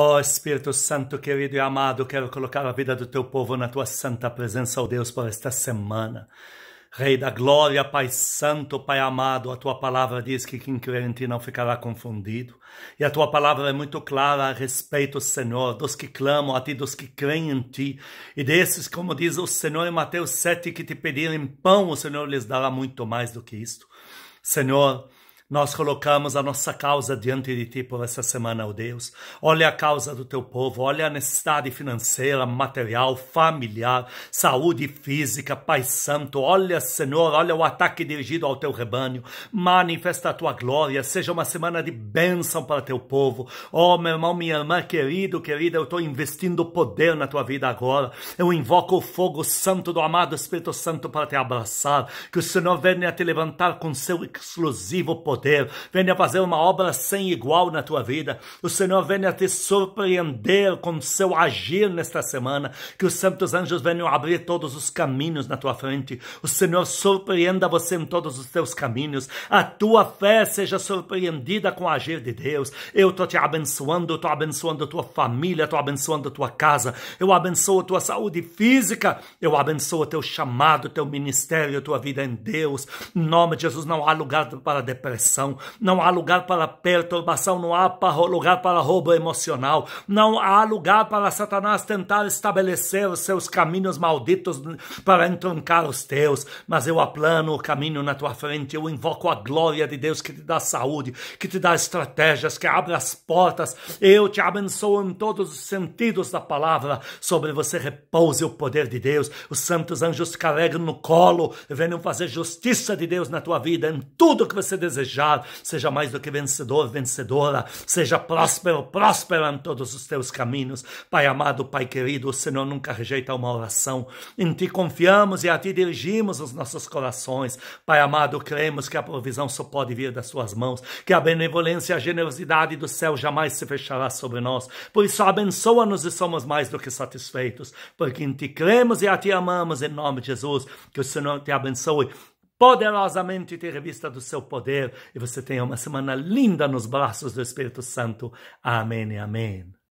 Ó oh, Espírito Santo querido e amado, quero colocar a vida do teu povo na tua santa presença, ó oh Deus, por esta semana. Rei da glória, Pai Santo, Pai amado, a tua palavra diz que quem crer em ti não ficará confundido. E a tua palavra é muito clara a respeito, Senhor, dos que clamam a ti, dos que creem em ti. E desses, como diz o Senhor em Mateus 7, que te pedirem pão, o Senhor lhes dará muito mais do que isto. Senhor, nós colocamos a nossa causa diante de ti por essa semana, ó oh Deus. Olha a causa do teu povo, olha a necessidade financeira, material, familiar, saúde física, Pai Santo. Olha, Senhor, olha o ataque dirigido ao teu rebanho. Manifesta a tua glória, seja uma semana de bênção para teu povo. Ó, oh, meu irmão, minha irmã, querido, querida, eu estou investindo poder na tua vida agora. Eu invoco o fogo santo do amado Espírito Santo para te abraçar. Que o Senhor venha te levantar com seu exclusivo poder poder, venha fazer uma obra sem igual na tua vida. O Senhor venha te surpreender com seu agir nesta semana, que os santos anjos venham abrir todos os caminhos na tua frente. O Senhor surpreenda você em todos os teus caminhos. A tua fé seja surpreendida com o agir de Deus. Eu estou te abençoando, estou abençoando a tua família, estou abençoando a tua casa, eu abençoo a tua saúde física, eu abençoo o teu chamado, o teu ministério, a tua vida em Deus. Em nome de Jesus não há lugar para depressão depressão, não há lugar para perturbação, não há lugar para roubo emocional, não há lugar para Satanás tentar estabelecer os seus caminhos malditos para entroncar os teus, mas eu aplano o caminho na tua frente, eu invoco a glória de Deus que te dá saúde, que te dá estratégias, que abre as portas, eu te abençoo em todos os sentidos da palavra, sobre você repouse o poder de Deus, os santos anjos te carregam no colo, venham fazer justiça de Deus na tua vida, em tudo que você desejar desejar, seja mais do que vencedor, vencedora, seja próspero, próspera em todos os teus caminhos. Pai amado, Pai querido, o Senhor nunca rejeita uma oração. Em ti confiamos e a ti dirigimos os nossos corações. Pai amado, cremos que a provisão só pode vir das suas mãos, que a benevolência e a generosidade do céu jamais se fechará sobre nós. Por isso, abençoa-nos e somos mais do que satisfeitos, porque em ti cremos e a ti amamos, em nome de Jesus. Que o Senhor te abençoe poderosamente te revista do seu poder e você tenha uma semana linda nos braços do Espírito Santo. Amém e amém.